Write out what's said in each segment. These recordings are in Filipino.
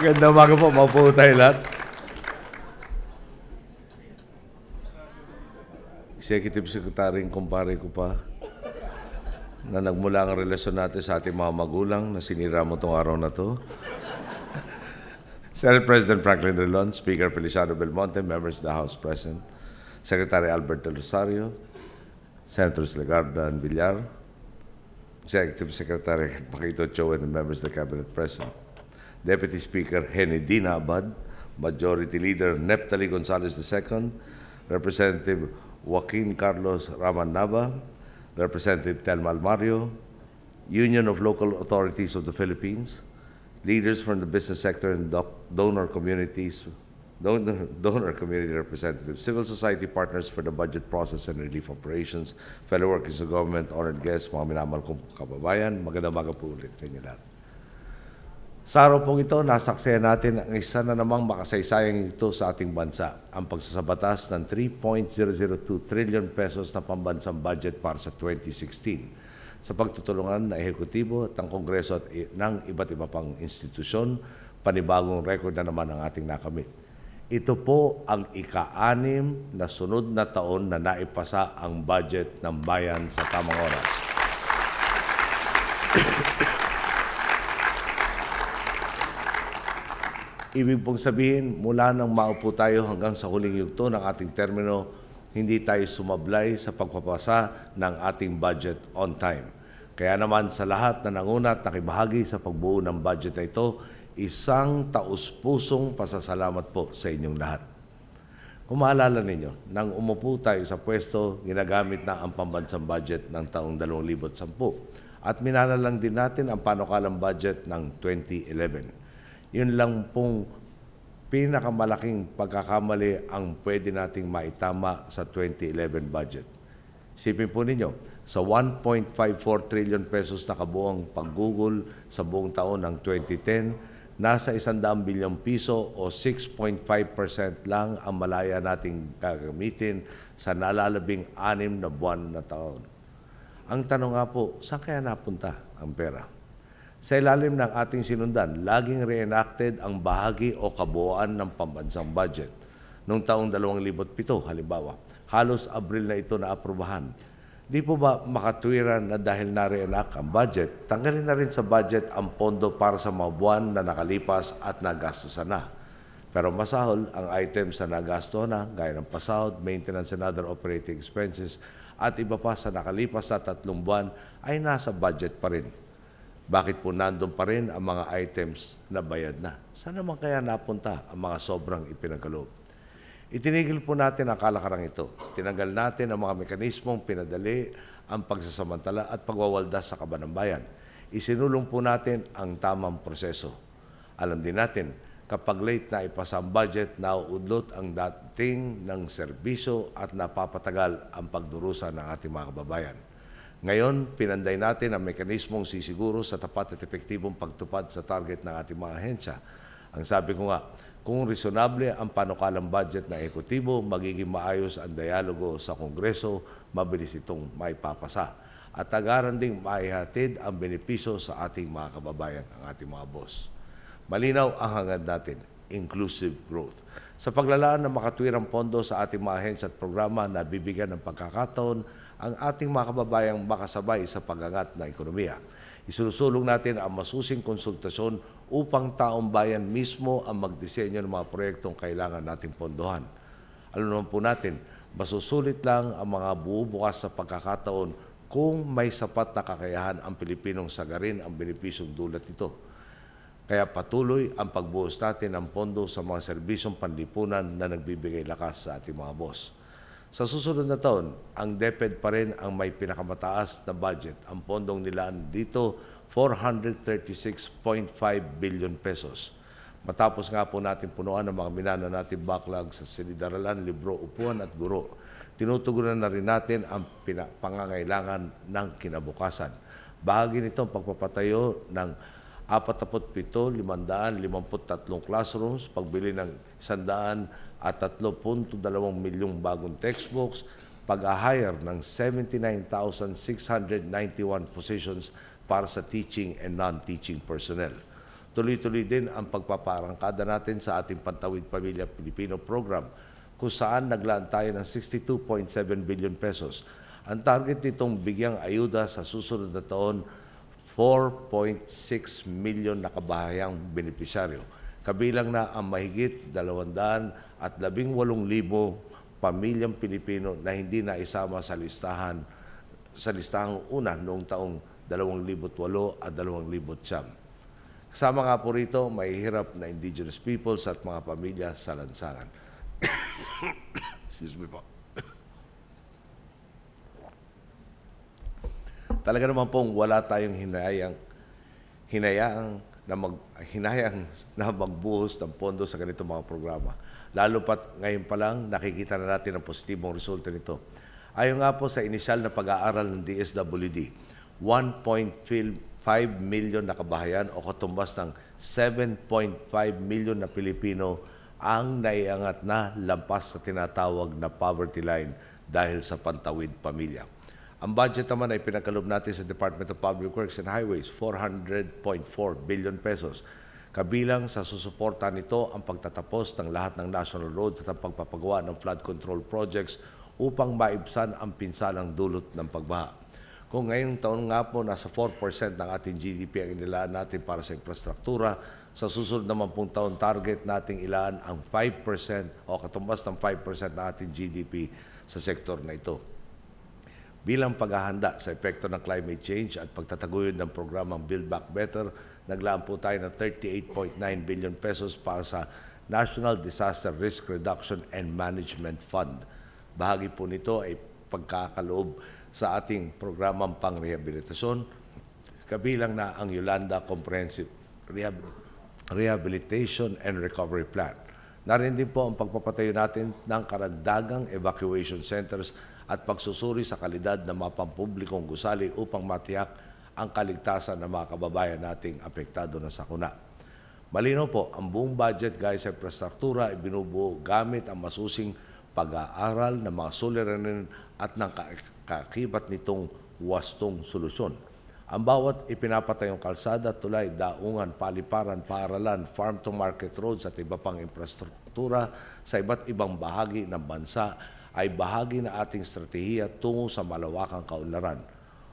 Ganda umaga po. Maupo tayo lahat. Executive Secretary kumpare ko pa na nagmula ang relasyon natin sa ating mga magulang na sinira mo tong araw na to. Senate President Franklin Drilon, Speaker Feliciano Belmonte, members of the House present, Secretary Albert Alberto Rosario, Senators Legarda and Villar, Executive Secretary Paquito Choen, and members of the Cabinet present. Deputy Speaker Henedina Abad, Majority Leader Neptali Gonzalez II, Representative Joaquin Carlos Nava, Representative Telmal Mario, Union of Local Authorities of the Philippines, leaders from the business sector and donor communities, donor, donor community representatives, civil society partners for the budget process and relief operations, fellow workers of government, honored guests, mga minamal kong kababayan, magandang maga po ulit sa inyo lahat. Sa araw pong ito, nasaksaya natin ang isa na namang makasaysayang ito sa ating bansa, ang pagsasabatas ng 3.002 trillion pesos na pambansang budget para sa 2016 sa pagtutulungan ng ehekutibo at ng Kongreso at ng iba't iba pang institusyon, panibagong record na naman ang ating nakamit. Ito po ang ika-anim na sunod na taon na naipasa ang budget ng bayan sa tamang oras. Ibig pong sabihin, mula nang maupo tayo hanggang sa huling yugto ng ating termino, hindi tayo sumablay sa pagpapasa ng ating budget on time. Kaya naman sa lahat na nanguna at nakibahagi sa pagbuo ng budget na ito, isang taus-pusong pasasalamat po sa inyong lahat. Kung maalala ninyo, nang umupo tayo sa pwesto, ginagamit na ang pambansang budget ng taong 2010 at minalalang din natin ang panukalang budget ng 2011. Yun lang pong pinakamalaking pagkakamali ang pwede nating maitama sa 2011 budget. Sipin po ninyo, sa 1.54 trillion pesos na kabuang paggugol sa buong taon ng 2010, nasa 100 bilyong piso o 6.5% lang ang malaya nating gagamitin sa nalalabing anim na buwan na taon. Ang tanong nga po, saan kaya napunta ang pera? Sa ilalim ng ating sinundan, laging reenacted ang bahagi o kabuuan ng pambansang budget. Noong taong 2007, halimbawa, halos Abril na ito na aprubahan. Di po ba makatwiran na dahil na-reenact ang budget, tanggalin na rin sa budget ang pondo para sa mga buwan na nakalipas at nagastusan na. Pero masahol ang items na nagasto na, gaya ng pasahod, maintenance and other operating expenses, at iba pa sa nakalipas na tatlong buwan ay nasa budget pa rin. Bakit po nandun pa rin ang mga items na bayad na? Saan naman kaya napunta ang mga sobrang ipinagkaloob? Itinigil po natin ang kalakarang ito. Tinanggal natin ang mga mekanismong pinadali ang pagsasamantala at pagwawaldas sa kaban ng bayan. Isinulong po natin ang tamang proseso. Alam din natin, kapag late na ipasa ang budget, nauudlot ang dating ng serbisyo at napapatagal ang pagdurusa ng ating mga kababayan. Ngayon, pinanday natin ang mekanismong sisiguro sa tapat at epektibong pagtupad sa target ng ating mga ahensya. Ang sabi ko nga, kung reasonable ang panukalang budget na ekotibo, magiging maayos ang dialogo sa Kongreso, mabilis itong maipapasa. At agaran ding maihatid ang benepisyo sa ating mga kababayan, ang ating mga boss. Malinaw ang hangad natin, inclusive growth. Sa paglalaan ng makatwirang pondo sa ating mga ahensya at programa na bibigyan ng pagkakataon ang ating mga kababayang makasabay sa pagangat ng ekonomiya. Isusulong natin ang masusing konsultasyon upang taong bayan mismo ang magdisenyo ng mga proyektong kailangan nating pondohan. Alam naman po natin, masusulit lang ang mga bubukas sa pagkakataon kung may sapat na kakayahan ang Pilipinong sagarin ang benepisyong dulot nito. Kaya patuloy ang pagbuhos natin ng pondo sa mga serbisyong panlipunan na nagbibigay lakas sa ating mga boss. Sa susunod na taon, ang DepEd pa rin ang may pinakamataas na budget. Ang pondong nilaan dito, 436.5 billion pesos. Matapos nga po natin punuan ang mga minana natin backlog sa silidaralan, libro, upuan at guro, tinutugunan na rin natin ang pangangailangan ng kinabukasan. Bahagi nito ang pagpapatayo ng 47,553 classrooms, pagbili ng 100 at 3.2 milyong bagong textbooks, pag-hire ng 79,691 positions para sa teaching and non-teaching personnel. Tuloy-tuloy din ang pagpaparangkada natin sa ating Pantawid Pamilya Pilipino program kung saan naglaan tayo ng 62.7 billion pesos. Ang target nitong bigyang ayuda sa susunod na taon 4.6 million na kabahayang benepisyaryo kabilang na ang mahigit 218,000 pamilyang Pilipino na hindi naisama sa listahan sa listahang una noong taong 2008 at 2009. Kasama nga po rito mahihirap na indigenous peoples at mga pamilya sa lansangan. Excuse me po. Talaga naman pong wala tayong hinayang hinayaang na mag, hinayang na magbuhos ng pondo sa ganitong mga programa. Lalo pat ngayon pa lang nakikita na natin ang positibong resulta nito. Ayon nga po sa inisyal na pag-aaral ng DSWD, 1.5 million na kabahayan o katumbas ng 7.5 million na Pilipino ang naiangat na lampas sa tinatawag na poverty line dahil sa pantawid pamilya. Ang budget naman ay pinagkalob natin sa Department of Public Works and Highways, 400.4 billion pesos. Kabilang sa susuporta nito ang pagtatapos ng lahat ng national roads at ang pagpapagawa ng flood control projects upang maibsan ang pinsalang dulot ng pagbaha. Kung ngayong taon nga po nasa 4% ng ating GDP ang inilaan natin para sa infrastruktura, sa susunod naman pong taon target nating ilaan ang 5% o katumbas ng 5% ng ating GDP sa sektor na ito. Bilang paghahanda sa epekto ng climate change at pagtataguyod ng programang Build Back Better, naglaan po tayo ng 38.9 billion pesos para sa National Disaster Risk Reduction and Management Fund. Bahagi po nito ay pagkakaloob sa ating programang pangrehabilitasyon, kabilang na ang Yolanda Comprehensive Rehabilitation and Recovery Plan. Narin din po ang pagpapatayo natin ng karagdagang evacuation centers at pagsusuri sa kalidad ng mga pampublikong gusali upang matiyak ang kaligtasan ng mga kababayan nating apektado ng sakuna. Malino po, ang buong budget guys sa infrastruktura ay binubuo gamit ang masusing pag-aaral ng mga suliranin at ng kakibat nitong wastong solusyon. Ang bawat ipinapatayong kalsada, tulay, daungan, paliparan, paaralan, farm-to-market roads at iba pang infrastruktura sa iba't ibang bahagi ng bansa ay bahagi na ating strategiya tungo sa malawakang kaunlaran.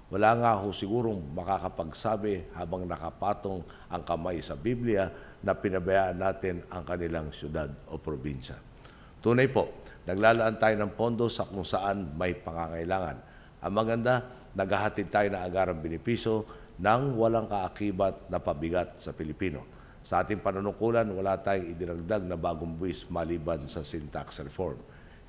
Wala nga ho sigurong makakapagsabi habang nakapatong ang kamay sa Biblia na pinabayaan natin ang kanilang siyudad o probinsya. Tunay po, naglalaan tayo ng pondo sa kung saan may pangangailangan. Ang maganda, naghahatid tayo ng agarang binipiso ng walang kaakibat na pabigat sa Pilipino. Sa ating panunungkulan, wala tayong idinagdag na bagong buwis maliban sa syntax reform.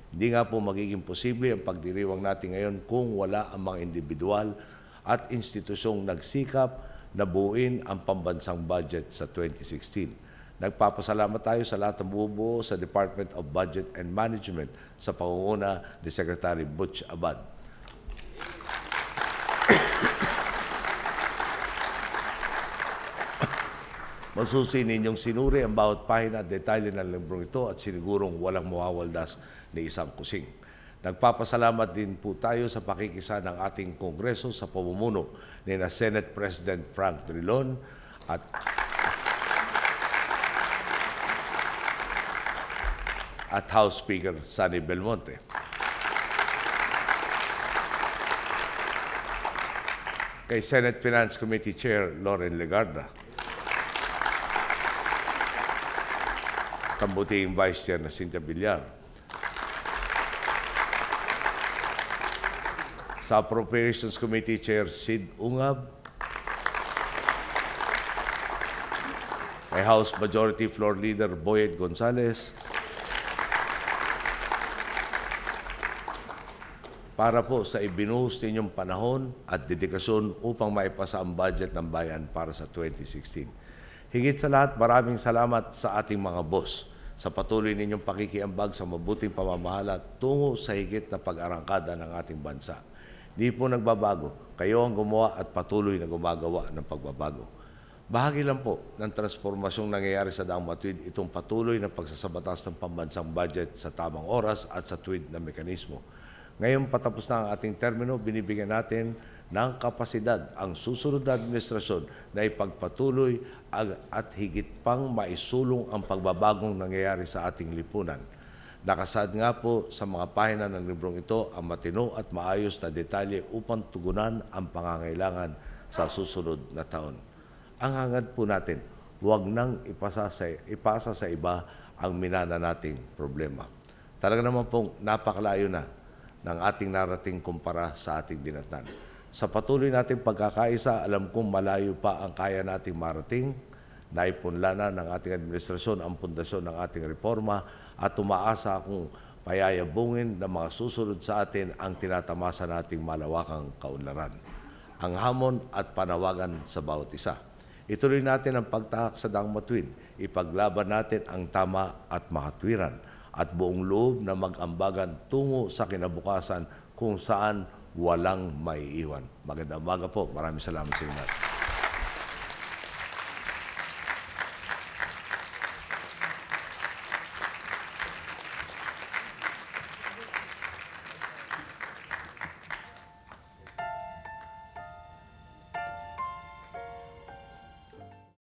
Hindi nga po magiging posible ang pagdiriwang natin ngayon kung wala ang mga individual at institusyong nagsikap na buuin ang pambansang budget sa 2016. Nagpapasalamat tayo sa lahat ng bubuo sa Department of Budget and Management sa pangunguna ni Secretary Butch Abad. Masusi ninyong sinuri ang bawat pahina at detalye ng librong ito at sinigurong walang mawawaldas ni isang kusing. Nagpapasalamat din po tayo sa pakikisa ng ating Kongreso sa pamumuno ni na Senate President Frank Trilon at at House Speaker Sunny Belmonte. Kay Senate Finance Committee Chair Lauren Legarda. kabuting Vice Chair na Cynthia Villar. Sa Appropriations Committee Chair Sid Ungab. Kay House Majority Floor Leader Boyd Gonzales. para po sa ibinuhos ninyong panahon at dedikasyon upang maipasa ang budget ng bayan para sa 2016. Higit sa lahat, maraming salamat sa ating mga boss sa patuloy ninyong pakikiambag sa mabuting pamamahala tungo sa higit na pag-arangkada ng ating bansa. Di po nagbabago. Kayo ang gumawa at patuloy na gumagawa ng pagbabago. Bahagi lang po ng transformasyong nangyayari sa Daang Matuwid itong patuloy na pagsasabatas ng pambansang budget sa tamang oras at sa tuwid na mekanismo. Ngayon patapos na ang ating termino, binibigyan natin ng kapasidad ang susunod na administrasyon na ipagpatuloy at higit pang maisulong ang pagbabagong nangyayari sa ating lipunan. Nakasaad nga po sa mga pahina ng librong ito ang matino at maayos na detalye upang tugunan ang pangangailangan sa susunod na taon. Ang hangad po natin, huwag nang ipasa sa, ipasa sa iba ang minana nating problema. Talaga naman pong napakalayo na ng ating narating kumpara sa ating dinatnan. Sa patuloy nating pagkakaisa, alam kong malayo pa ang kaya nating marating. Naipunlana ng ating administrasyon ang pundasyon ng ating reforma at umaasa akong payayabungin ng mga susunod sa atin ang tinatamasa nating malawakang kaunlaran. Ang hamon at panawagan sa bawat isa. Ituloy natin ang pagtahak sa dangmatwid. Ipaglaban natin ang tama at makatwiran at buong loob na mag-ambagan tungo sa kinabukasan kung saan walang may iwan. Magandang umaga po. Maraming salamat sa inyo.